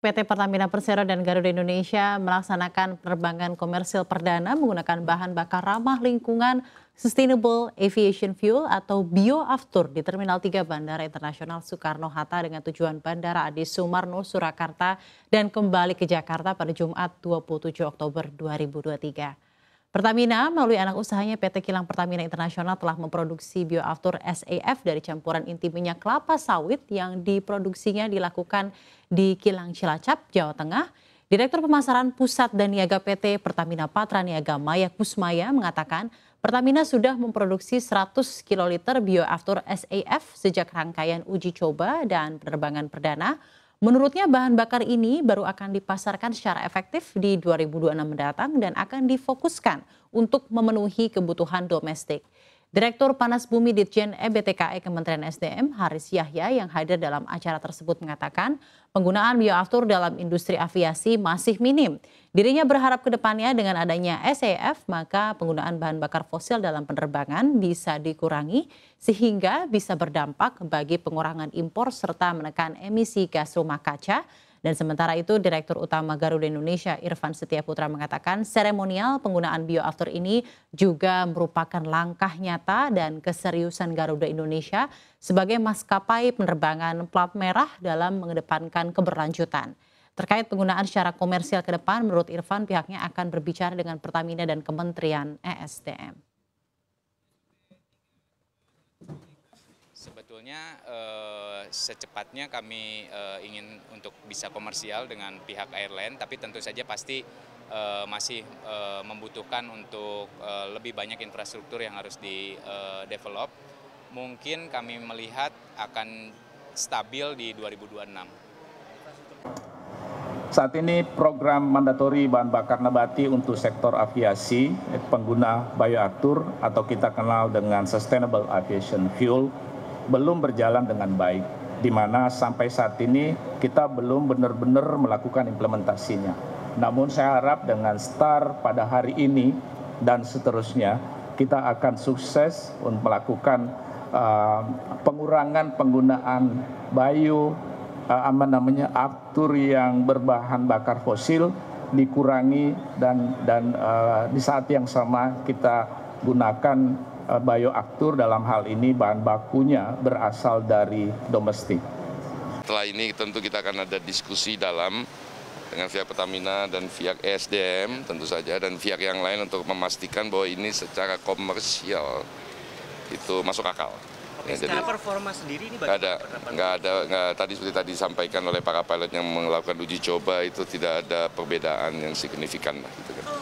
PT Pertamina Persero dan Garuda Indonesia melaksanakan penerbangan komersil perdana menggunakan bahan bakar ramah lingkungan Sustainable Aviation Fuel atau BioAftur di Terminal 3 Bandara Internasional Soekarno-Hatta dengan tujuan Bandara Adi Sumarno, Surakarta dan kembali ke Jakarta pada Jumat 27 Oktober 2023. Pertamina melalui anak usahanya PT Kilang Pertamina Internasional telah memproduksi bioaftur SAF dari campuran inti minyak kelapa sawit yang diproduksinya dilakukan di Kilang Cilacap, Jawa Tengah. Direktur Pemasaran Pusat dan Niaga PT Pertamina Patra Niaga Maya Kusmaya mengatakan Pertamina sudah memproduksi 100 kiloliter bioaftur SAF sejak rangkaian uji coba dan penerbangan perdana Menurutnya bahan bakar ini baru akan dipasarkan secara efektif di 2026 mendatang dan akan difokuskan untuk memenuhi kebutuhan domestik. Direktur Panas Bumi Ditjen EBTKE Kementerian SDM Haris Yahya yang hadir dalam acara tersebut mengatakan penggunaan bioaftur dalam industri aviasi masih minim. Dirinya berharap kedepannya dengan adanya SAF maka penggunaan bahan bakar fosil dalam penerbangan bisa dikurangi sehingga bisa berdampak bagi pengurangan impor serta menekan emisi gas rumah kaca dan sementara itu Direktur Utama Garuda Indonesia Irfan Setiaputra mengatakan seremonial penggunaan bioaftur ini juga merupakan langkah nyata dan keseriusan Garuda Indonesia sebagai maskapai penerbangan plat merah dalam mengedepankan keberlanjutan. Terkait penggunaan secara komersial ke depan, menurut Irfan pihaknya akan berbicara dengan Pertamina dan Kementerian ESDM. Sebetulnya eh, secepatnya kami eh, ingin untuk bisa komersial dengan pihak airline, tapi tentu saja pasti eh, masih eh, membutuhkan untuk eh, lebih banyak infrastruktur yang harus di eh, develop. Mungkin kami melihat akan stabil di 2026. Saat ini program mandatori bahan bakar nabati untuk sektor aviasi, pengguna bioaktur atau kita kenal dengan Sustainable Aviation Fuel belum berjalan dengan baik, di mana sampai saat ini kita belum benar-benar melakukan implementasinya. Namun saya harap dengan start pada hari ini dan seterusnya, kita akan sukses untuk melakukan uh, pengurangan penggunaan bio, uh, apa namanya, aktur yang berbahan bakar fosil, dikurangi dan dan uh, di saat yang sama kita gunakan Eh, bioaktur dalam hal ini bahan bakunya berasal dari domestik. Setelah ini tentu kita akan ada diskusi dalam dengan pihak Pertamina dan pihak ESDM tentu saja dan pihak yang lain untuk memastikan bahwa ini secara komersial itu masuk akal. Oke, ya, jadi, performa sendiri ini bagaimana? Ada, nggak ada, nggak tadi seperti tadi disampaikan oleh para pilot yang melakukan uji coba itu tidak ada perbedaan yang signifikan Gitu kan. Oh,